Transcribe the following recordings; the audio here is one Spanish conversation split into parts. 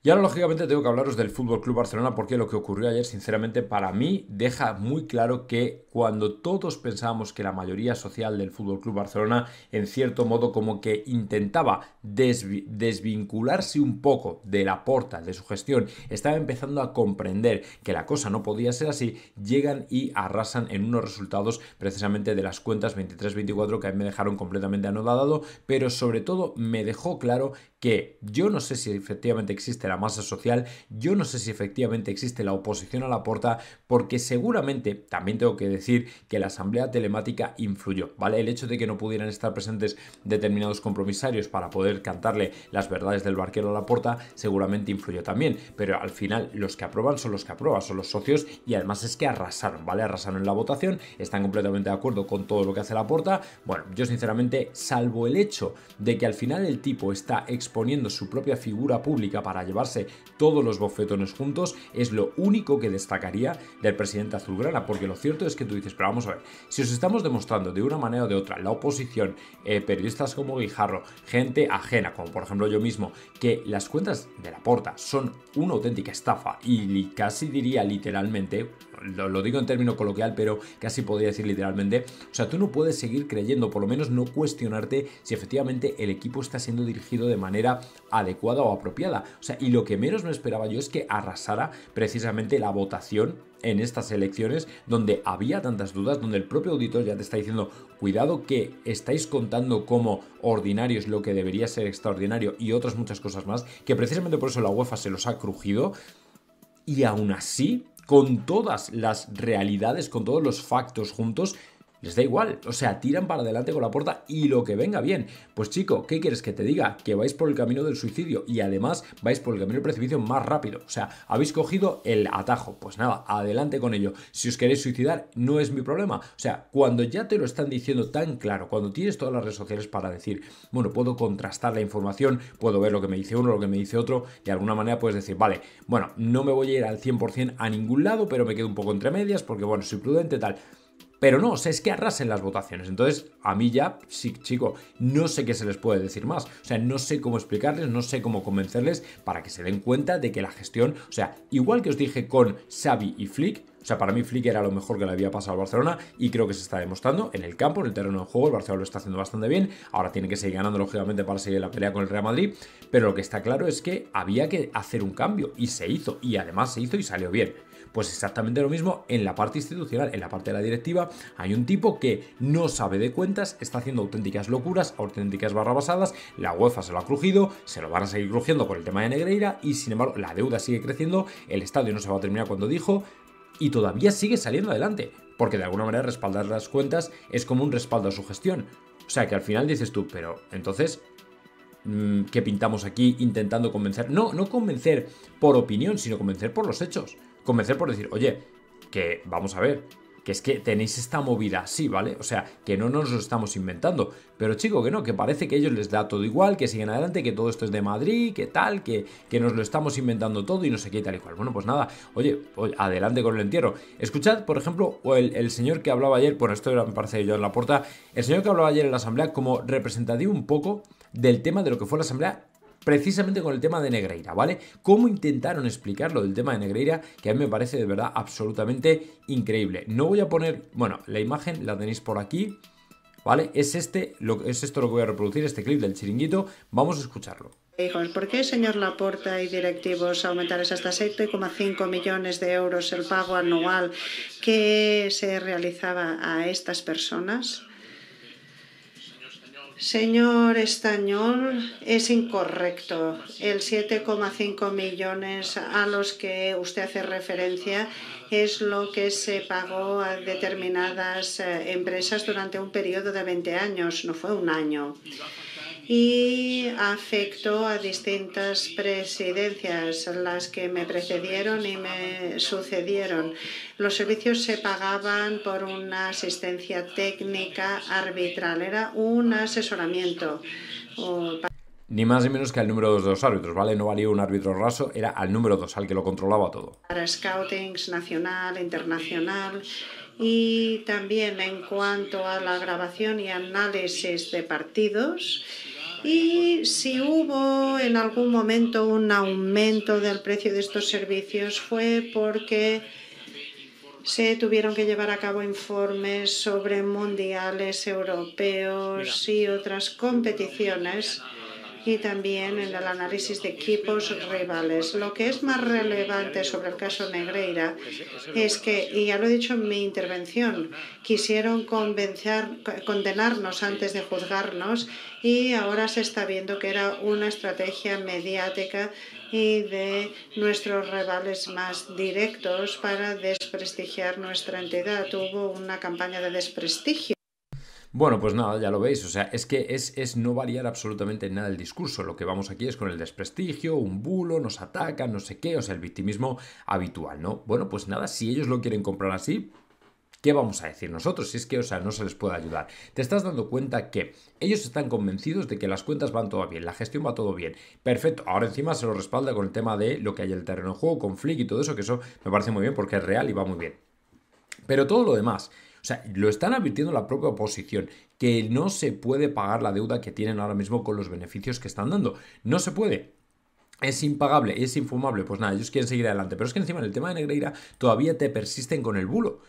Y ahora, lógicamente, tengo que hablaros del Fútbol Club Barcelona porque lo que ocurrió ayer, sinceramente, para mí deja muy claro que cuando todos pensábamos que la mayoría social del Fútbol Club Barcelona, en cierto modo, como que intentaba desvincularse un poco de la porta, de su gestión, estaba empezando a comprender que la cosa no podía ser así, llegan y arrasan en unos resultados precisamente de las cuentas 23-24 que a mí me dejaron completamente anodado, pero sobre todo me dejó claro que yo no sé si efectivamente existe la masa social. Yo no sé si efectivamente existe la oposición a la porta, porque seguramente, también tengo que decir, que la asamblea telemática influyó, ¿vale? El hecho de que no pudieran estar presentes determinados compromisarios para poder cantarle las verdades del barquero a la porta, seguramente influyó también. Pero al final, los que aprueban son los que aprueban son los socios, y además es que arrasaron, ¿vale? Arrasaron en la votación, están completamente de acuerdo con todo lo que hace la porta. Bueno, yo sinceramente, salvo el hecho de que al final el tipo está exponiendo su propia figura pública para llevar todos los bofetones juntos, es lo único que destacaría del presidente Azulgrana, porque lo cierto es que tú dices, pero vamos a ver, si os estamos demostrando de una manera o de otra, la oposición, eh, periodistas como Guijarro, gente ajena, como por ejemplo yo mismo, que las cuentas de la porta son una auténtica estafa y casi diría literalmente, lo, digo en término coloquial, pero casi podría decir literalmente, o sea, tú no puedes seguir creyendo, por lo menos no cuestionarte si efectivamente el equipo está siendo dirigido de manera adecuada o apropiada. O sea, y lo que menos me esperaba yo es que arrasara precisamente la votación en estas elecciones donde había tantas dudas, donde el propio auditor ya te está diciendo, cuidado que estáis contando como ordinarios lo que debería ser extraordinario y otras muchas cosas más, que precisamente por eso la UEFA se los ha crujido y aún así, con todas las realidades, con todos los factos juntos, les da igual, o sea, tiran para adelante con la puerta y lo que venga bien. Pues chico, ¿qué quieres que te diga? Que vais por el camino del suicidio y además vais por el camino del precipicio más rápido. O sea, habéis cogido el atajo. Pues nada, adelante con ello. Si os queréis suicidar, no es mi problema. O sea, cuando ya te lo están diciendo tan claro, cuando tienes todas las redes sociales para decir, bueno, puedo contrastar la información, puedo ver lo que me dice uno, lo que me dice otro, y de alguna manera puedes decir, vale, bueno, no me voy a ir al 100% a ningún lado, pero me quedo un poco entre medias porque, bueno, soy prudente tal. Pero no, o sea, es que arrasen las votaciones. Entonces, a mí ya, sí, chico, no sé qué se les puede decir más. O sea, no sé cómo explicarles, no sé cómo convencerles para que se den cuenta de que la gestión, o sea, igual que os dije con Xavi y Flick, o sea, para mí Flick era lo mejor que le había pasado al Barcelona y creo que se está demostrando en el campo, en el terreno de juego. El Barcelona lo está haciendo bastante bien. Ahora tiene que seguir ganando, lógicamente, para seguir la pelea con el Real Madrid. Pero lo que está claro es que había que hacer un cambio y se hizo. Y además se hizo y salió bien. Pues exactamente lo mismo en la parte institucional, en la parte de la directiva, hay un tipo que no sabe de cuentas, está haciendo auténticas locuras, auténticas barrabasadas, la UEFA se lo ha crujido, se lo van a seguir crujiendo con el tema de Negreira y sin embargo la deuda sigue creciendo, el estadio no se va a terminar cuando dijo y todavía sigue saliendo adelante, porque de alguna manera respaldar las cuentas es como un respaldo a su gestión. O sea que al final dices tú, pero entonces, mm, ¿qué pintamos aquí intentando convencer? No, no convencer por opinión, sino convencer por los hechos. Convencer por decir, oye, que vamos a ver, que es que tenéis esta movida así, ¿vale? O sea, que no nos lo estamos inventando. Pero chico, que no, que parece que a ellos les da todo igual, que siguen adelante, que todo esto es de Madrid, que tal, que, que nos lo estamos inventando todo y no sé qué tal y cual. Bueno, pues nada, oye, adelante con el entierro. Escuchad, por ejemplo, el, el señor que hablaba ayer, bueno, esto me parece yo en la puerta, el señor que hablaba ayer en la asamblea como representativo un poco del tema de lo que fue la asamblea precisamente con el tema de Negreira, ¿vale? Cómo intentaron explicar lo del tema de Negreira, que a mí me parece de verdad absolutamente increíble. No voy a poner, bueno, la imagen la tenéis por aquí, ¿vale? Es este, lo, es esto lo que voy a reproducir, este clip del chiringuito, vamos a escucharlo. ¿por qué, señor Laporta y directivos, aumentarles hasta 7,5 millones de euros el pago anual que se realizaba a estas personas? Señor Estañol, es incorrecto. El 7,5 millones a los que usted hace referencia es lo que se pagó a determinadas eh, empresas durante un periodo de 20 años, no fue un año y afectó a distintas presidencias, las que me precedieron y me sucedieron. Los servicios se pagaban por una asistencia técnica arbitral, era un asesoramiento. Ni más ni menos que al número dos de los árbitros, ¿vale? No valía un árbitro raso, era al número dos, al que lo controlaba todo. Para scoutings nacional, internacional y también en cuanto a la grabación y análisis de partidos, y si hubo en algún momento un aumento del precio de estos servicios fue porque se tuvieron que llevar a cabo informes sobre mundiales europeos y otras competiciones y también en el análisis de equipos rivales. Lo que es más relevante sobre el caso Negreira es que, y ya lo he dicho en mi intervención, quisieron convencer, condenarnos antes de juzgarnos y ahora se está viendo que era una estrategia mediática y de nuestros rivales más directos para desprestigiar nuestra entidad. Hubo una campaña de desprestigio bueno, pues nada, ya lo veis, o sea, es que es, no variar absolutamente nada el discurso, lo que vamos aquí es con el desprestigio, un bulo, nos atacan, no sé qué, o sea, el victimismo habitual, ¿no? Bueno, pues nada, si ellos lo quieren comprar así, ¿Qué vamos a decir nosotros? Si es que, o sea, no se les puede ayudar. Te estás dando cuenta que ellos están convencidos de que las cuentas van todo bien, la gestión va todo bien. Perfecto. Ahora encima se lo respalda con el tema de lo que hay en el terreno de juego, conflicto y todo eso, que eso me parece muy bien porque es real y va muy bien. Pero todo lo demás, o sea, lo están advirtiendo la propia oposición, que no se puede pagar la deuda que tienen ahora mismo con los beneficios que están dando. No se puede. Es impagable, es infumable. Pues nada, ellos quieren seguir adelante. Pero es que encima en el tema de Negreira todavía te persisten con el bulo.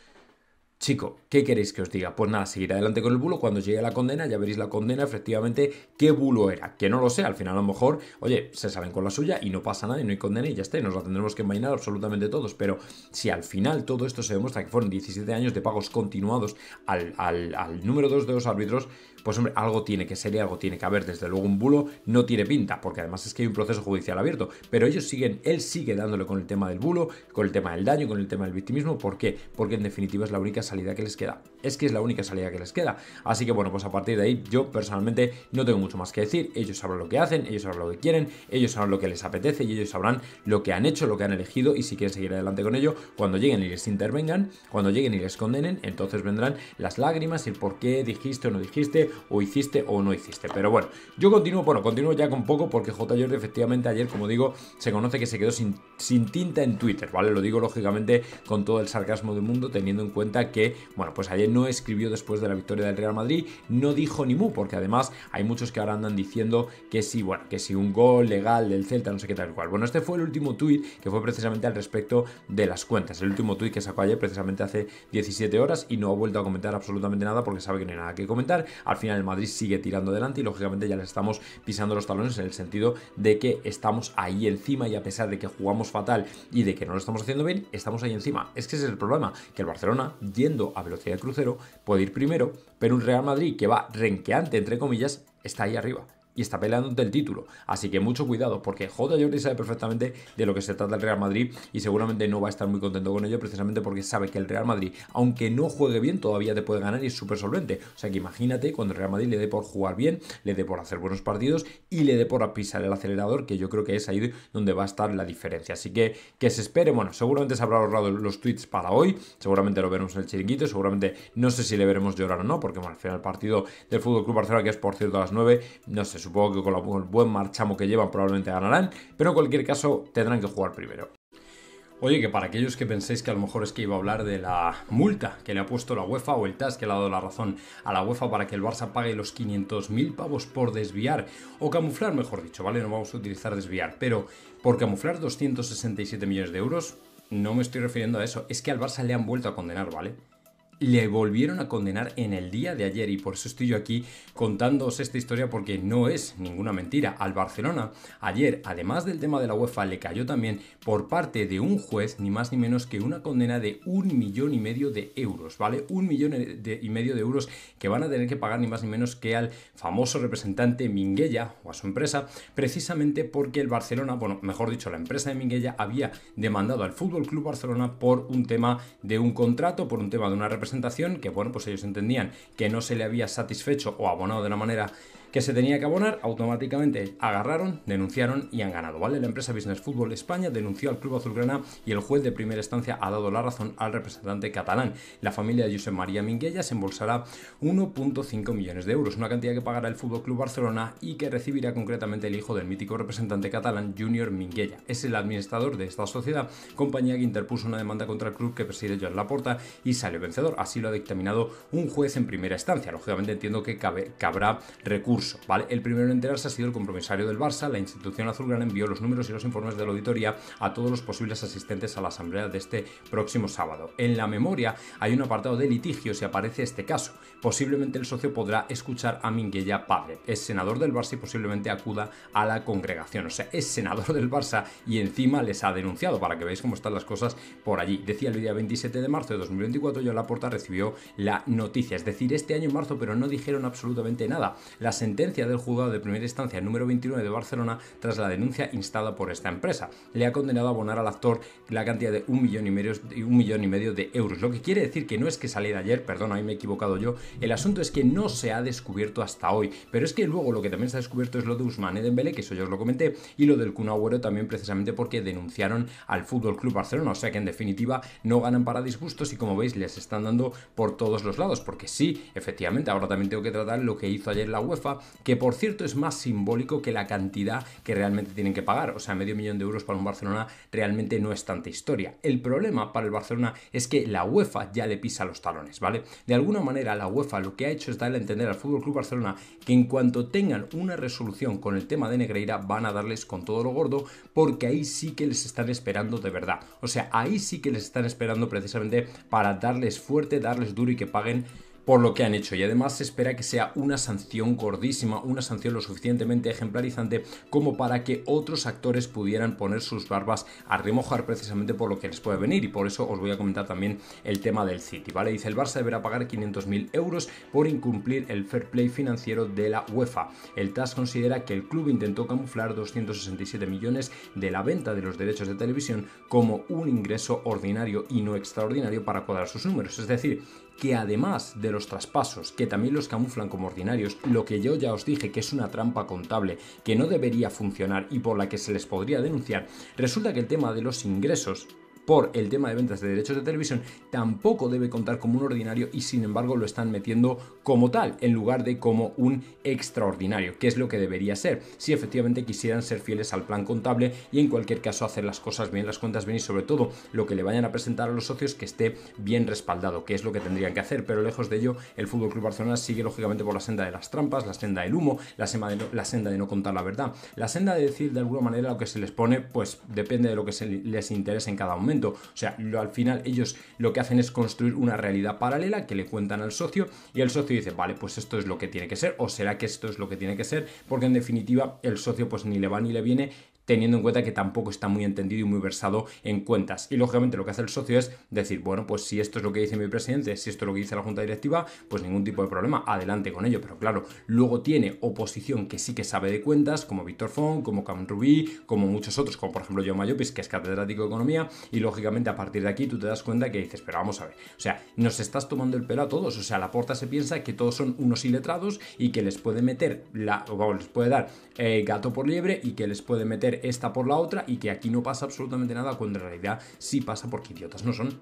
Chico, ¿qué queréis que os diga? Pues nada, seguir adelante con el bulo. Cuando llegue la condena, ya veréis la condena, efectivamente, qué bulo era. Que no lo sé, al final a lo mejor, oye, se salen con la suya y no pasa nada y no hay condena y ya está. Nos la tendremos que envainar absolutamente todos. Pero si al final todo esto se demuestra que fueron 17 años de pagos continuados al, al número 2 de los árbitros, pues hombre, algo tiene que ser y algo tiene que haber. Desde luego un bulo no tiene pinta, porque además es que hay un proceso judicial abierto. Pero ellos siguen, él sigue dándole con el tema del bulo, con el tema del daño, con el tema del victimismo. ¿Por qué? Porque en definitiva es la única salida que les queda. Es que es la única salida que les queda. Así que bueno, pues a partir de ahí yo personalmente no tengo mucho más que decir. Ellos sabrán lo que hacen, ellos sabrán lo que quieren, ellos sabrán lo que les apetece y ellos sabrán lo que han hecho, lo que han elegido y si quieren seguir adelante con ello, cuando lleguen y les intervengan, cuando lleguen y les condenen, entonces vendrán las lágrimas, Y el por qué dijiste o no dijiste, o hiciste o no hiciste. Pero bueno, yo continúo, bueno, continúo ya con poco porque J. Jordi efectivamente ayer, como digo, se conoce que se quedó sin, tinta en Twitter, ¿vale? Lo digo lógicamente con todo el sarcasmo del mundo, teniendo en cuenta que, bueno, pues ayer no escribió después de la victoria del Real Madrid, no dijo ni mu, porque además hay muchos que ahora andan diciendo que sí, bueno, que si un gol legal del Celta, no sé qué tal cual. Bueno, este fue el último tuit que fue precisamente al respecto de las cuentas, el último tuit que sacó ayer precisamente hace 17 horas y no ha vuelto a comentar absolutamente nada porque sabe que no hay nada que comentar. Al final el Madrid sigue tirando adelante y lógicamente ya le estamos pisando los talones en el sentido de que estamos ahí encima y a pesar de que jugamos fatal y de que no lo estamos haciendo bien, estamos ahí encima. Es que ese es el problema, que el Barcelona, yendo a velocidad de crucero, puede ir primero, pero un Real Madrid que va renqueante, entre comillas, está ahí arriba y está peleando el título. Así que mucho cuidado, porque J. Jordi sabe perfectamente de lo que se trata el Real Madrid y seguramente no va a estar muy contento con ello, precisamente porque sabe que el Real Madrid, aunque no juegue bien, todavía te puede ganar y es súper solvente. O sea que imagínate cuando el Real Madrid le dé por jugar bien, le dé por hacer buenos partidos y le dé por pisar el acelerador, que yo creo que es ahí donde va a estar la diferencia. Así que que se espere, bueno, seguramente se habrá ahorrado los tweets para hoy, seguramente lo veremos en el chiringuito, seguramente no sé si le veremos llorar o no, porque al final el partido del Fútbol Club Barcelona, que es por cierto a las 9, no sé, supongo que con, el buen marchamo que llevan probablemente ganarán, pero en cualquier caso tendrán que jugar primero. Oye, que para aquellos que penséis que a lo mejor es que iba a hablar de la multa que le ha puesto la UEFA o el TAS que le ha dado la razón a la UEFA para que el Barça pague los 500.000 pavos por desviar o camuflar, mejor dicho, ¿vale? No vamos a utilizar desviar, pero por camuflar 267 millones de euros, no me estoy refiriendo a eso, es que al Barça le han vuelto a condenar, ¿vale? le volvieron a condenar en el día de ayer y por eso estoy yo aquí contándoos esta historia porque no es ninguna mentira. Al Barcelona ayer, además del tema de la UEFA, le cayó también por parte de un juez ni más ni menos que una condena de un millón y medio de euros, ¿vale? Un millón y medio de euros que van a tener que pagar ni más ni menos que al famoso representante Minguella o a su empresa, precisamente porque el Barcelona, bueno, mejor dicho, la empresa de Minguella había demandado al Fútbol Club Barcelona por un tema de un contrato, por un tema de una representación que, bueno, pues ellos entendían que no se le había satisfecho o abonado de una manera que se tenía que abonar, automáticamente agarraron, denunciaron y han ganado, ¿vale? La empresa Business Football España denunció al club azulgrana y el juez de primera instancia ha dado la razón al representante catalán. La familia de Josep María Minguella se embolsará 1.5 millones de euros, una cantidad que pagará el Fútbol Club Barcelona y que recibirá concretamente el hijo del mítico representante catalán Junior Minguella. Es el administrador de esta sociedad, compañía que interpuso una demanda contra el club que preside Joan Laporta y salió vencedor. Así lo ha dictaminado un juez en primera instancia. Lógicamente entiendo que cabe, cabrá recursos. El primero en enterarse ha sido el compromisario del Barça. La institución azulgrana envió los números y los informes de la auditoría a todos los posibles asistentes a la asamblea de este próximo sábado. En la memoria hay un apartado de litigio, y aparece este caso. Posiblemente el socio podrá escuchar a Minguella padre. Es senador del Barça y posiblemente acuda a la congregación. O sea, es senador del Barça y encima les ha denunciado para que veáis cómo están las cosas por allí. Decía el día 27 de marzo de 2024, la puerta recibió la noticia. Es decir, este año en marzo, pero no dijeron absolutamente nada sentencia del juzgado de primera instancia número 29 de Barcelona tras la denuncia instada por esta empresa. Le ha condenado a abonar al actor la cantidad de un millón y medio, un millón y medio de euros. Lo que quiere decir que no es que saliera ayer, perdón, ahí me he equivocado yo. El asunto es que no se ha descubierto hasta hoy. Pero es que luego lo que también se ha descubierto es lo de Usman Dembélé, que eso ya os lo comenté, y lo del Kun también precisamente porque denunciaron al Fútbol Club Barcelona. O sea que en definitiva no ganan para disgustos y como veis les están dando por todos los lados. Porque sí, efectivamente, ahora también tengo que tratar lo que hizo ayer la UEFA que por cierto es más simbólico que la cantidad que realmente tienen que pagar. O sea, medio millón de euros para un Barcelona realmente no es tanta historia. El problema para el Barcelona es que la UEFA ya le pisa los talones, ¿vale? De alguna manera la UEFA lo que ha hecho es darle a entender al Fútbol Club Barcelona que en cuanto tengan una resolución con el tema de Negreira van a darles con todo lo gordo porque ahí sí que les están esperando de verdad. O sea, ahí sí que les están esperando precisamente para darles fuerte, darles duro y que paguen por lo que han hecho y además se espera que sea una sanción gordísima, una sanción lo suficientemente ejemplarizante como para que otros actores pudieran poner sus barbas a remojar precisamente por lo que les puede venir y por eso os voy a comentar también el tema del City, ¿vale? Dice el Barça deberá pagar 500.000 euros por incumplir el fair play financiero de la UEFA. El TAS considera que el club intentó camuflar 267 millones de la venta de los derechos de televisión como un ingreso ordinario y no extraordinario para cuadrar sus números, es decir, que además de los traspasos, que también los camuflan como ordinarios, lo que yo ya os dije que es una trampa contable que no debería funcionar y por la que se les podría denunciar, resulta que el tema de los ingresos por el tema de ventas de derechos de televisión, tampoco debe contar como un ordinario y sin embargo lo están metiendo como tal, en lugar de como un extraordinario, que es lo que debería ser, si efectivamente quisieran ser fieles al plan contable y en cualquier caso hacer las cosas bien, las cuentas bien y sobre todo lo que le vayan a presentar a los socios que esté bien respaldado, que es lo que tendrían que hacer, pero lejos de ello el Fútbol Club Barcelona sigue lógicamente por la senda de las trampas, la senda del humo, la senda de no, la senda de no contar la verdad, la senda de decir de alguna manera lo que se les pone, pues depende de lo que se les interese en cada momento o sea, al final ellos lo que hacen es construir una realidad paralela que le cuentan al socio y el socio dice, vale, pues esto es lo que tiene que ser o será que esto es lo que tiene que ser, porque en definitiva el socio pues ni le va ni le viene teniendo en cuenta que tampoco está muy entendido y muy versado en cuentas. Y lógicamente lo que hace el socio es decir, bueno, pues si esto es lo que dice mi presidente, si esto es lo que dice la junta directiva, pues ningún tipo de problema, adelante con ello. Pero claro, luego tiene oposición que sí que sabe de cuentas, como Víctor Font, como Cam Rubí, como muchos otros, como por ejemplo yo Mayopis, que es catedrático de economía, y lógicamente a partir de aquí tú te das cuenta que dices, pero vamos a ver, o sea, nos estás tomando el pelo a todos, o sea, la porta se piensa que todos son unos iletrados y que les puede meter la, o les puede dar eh, gato por liebre y que les puede meter esta por la otra y que aquí no pasa absolutamente nada cuando en realidad sí pasa porque idiotas no son.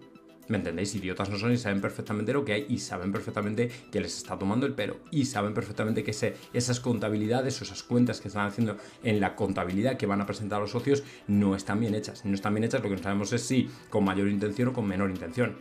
¿Me entendéis? Idiotas no son y saben perfectamente lo que hay y saben perfectamente que les está tomando el pelo y saben perfectamente que esas contabilidades o esas cuentas que están haciendo en la contabilidad que van a presentar los socios no están bien hechas. No están bien hechas, lo que no sabemos es si con mayor intención o con menor intención.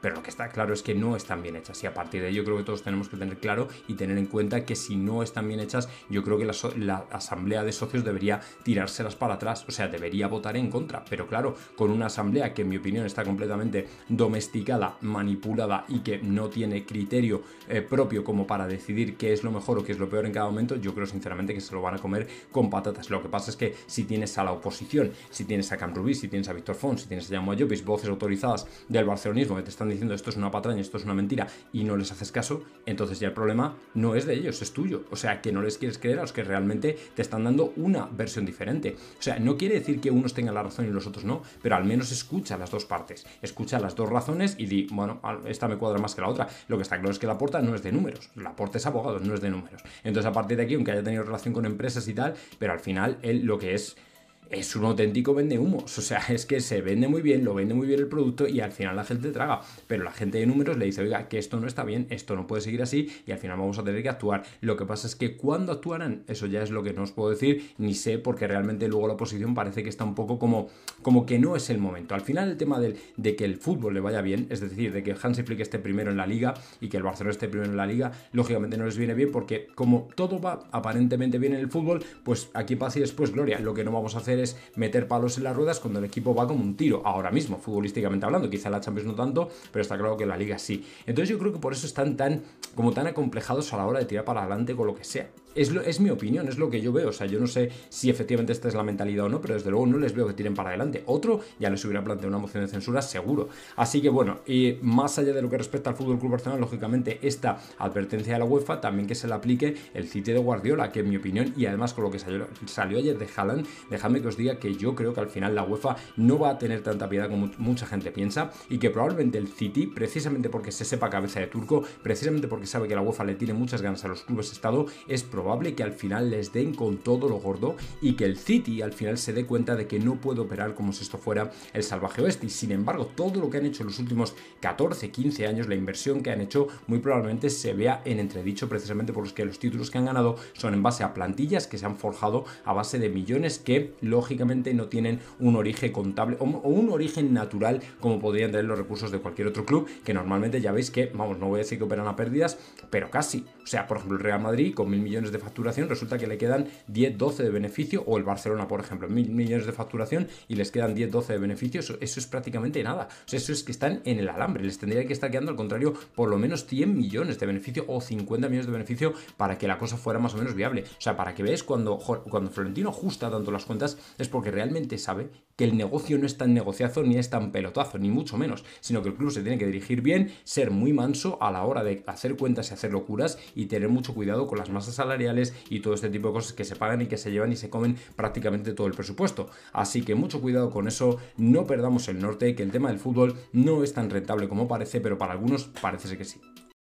Pero lo que está claro es que no están bien hechas y a partir de ello creo que todos tenemos que tener claro y tener en cuenta que si no están bien hechas, yo creo que la, asamblea de socios debería tirárselas para atrás, o sea, debería votar en contra. Pero claro, con una asamblea que en mi opinión está completamente domesticada, manipulada y que no tiene criterio eh, propio como para decidir qué es lo mejor o qué es lo peor en cada momento, yo creo sinceramente que se lo van a comer con patatas. Lo que pasa es que si tienes a la oposición, si tienes a Cam Rubí, si tienes a Víctor Font, si tienes a Jaume Llopis, voces autorizadas del barcelonismo que te están diciendo esto es una patraña, esto es una mentira, y no les haces caso, entonces ya el problema no es de ellos, es tuyo. O sea, que no les quieres creer a los que realmente te están dando una versión diferente. O sea, no quiere decir que unos tengan la razón y los otros no, pero al menos escucha las dos partes, escucha las dos razones y di, bueno, esta me cuadra más que la otra. Lo que está claro es que la puerta no es de números, la porta es abogado, no es de números. Entonces, a partir de aquí, aunque haya tenido relación con empresas y tal, pero al final él lo que es es un auténtico vende humo O sea, es que se vende muy bien, lo vende muy bien el producto y al final la gente traga. Pero la gente de números le dice, oiga, que esto no está bien, esto no puede seguir así y al final vamos a tener que actuar. Lo que pasa es que cuando actuarán, eso ya es lo que no os puedo decir, ni sé, porque realmente luego la oposición parece que está un poco como como que no es el momento. Al final el tema de que el fútbol le vaya bien, es decir, de que Hansi Flick esté primero en la liga y que el Barcelona esté primero en la liga, lógicamente no les viene bien porque como todo va aparentemente bien en el fútbol, pues aquí pasa y después gloria. Lo que no vamos a hacer es meter palos en las ruedas cuando el equipo va como un tiro, ahora mismo, futbolísticamente hablando, quizá la Champions no tanto, pero está claro que la liga sí. Entonces yo creo que por eso están tan como tan acomplejados a la hora de tirar para adelante con lo que sea. Es, mi opinión, es lo que yo veo. O sea, yo no sé si efectivamente esta es la mentalidad o no, pero desde luego no les veo que tiren para adelante. Otro ya les hubiera planteado una moción de censura, seguro. Así que bueno, y más allá de lo que respecta al Fútbol Club Barcelona, lógicamente esta advertencia de la UEFA también que se le aplique el City de Guardiola, que en mi opinión, y además con lo que salió, ayer de Haaland, dejadme que os diga que yo creo que al final la UEFA no va a tener tanta piedad como mucha gente piensa y que probablemente el City, precisamente porque se sepa cabeza de turco, precisamente porque sabe que la UEFA le tiene muchas ganas a los clubes de Estado, es probable que al final les den con todo lo gordo y que el City al final se dé cuenta de que no puede operar como si esto fuera el salvaje oeste. Y sin embargo, todo lo que han hecho en los últimos 14, 15 años, la inversión que han hecho, muy probablemente se vea en entredicho precisamente por los que los títulos que han ganado son en base a plantillas que se han forjado a base de millones que lógicamente no tienen un origen contable o un origen natural como podrían tener los recursos de cualquier otro club que normalmente ya veis que, vamos, no voy a decir que operan a pérdidas, pero casi. O sea, por ejemplo, el Real Madrid con mil millones de facturación, resulta que le quedan 10, 12 de beneficio, o el Barcelona, por ejemplo, mil millones de facturación y les quedan 10, 12 de beneficio, eso, es prácticamente nada. eso es que están en el alambre, les tendría que estar quedando al contrario por lo menos 100 millones de beneficio o 50 millones de beneficio para que la cosa fuera más o menos viable. O sea, para que veáis cuando, cuando Florentino ajusta tanto las cuentas es porque realmente sabe que el negocio no es tan negociazo ni es tan pelotazo, ni mucho menos, sino que el club se tiene que dirigir bien, ser muy manso a la hora de hacer cuentas y hacer locuras y tener mucho cuidado con las masas salariales y todo este tipo de cosas que se pagan y que se llevan y se comen prácticamente todo el presupuesto. Así que mucho cuidado con eso, no perdamos el norte, que el tema del fútbol no es tan rentable como parece, pero para algunos parece que sí.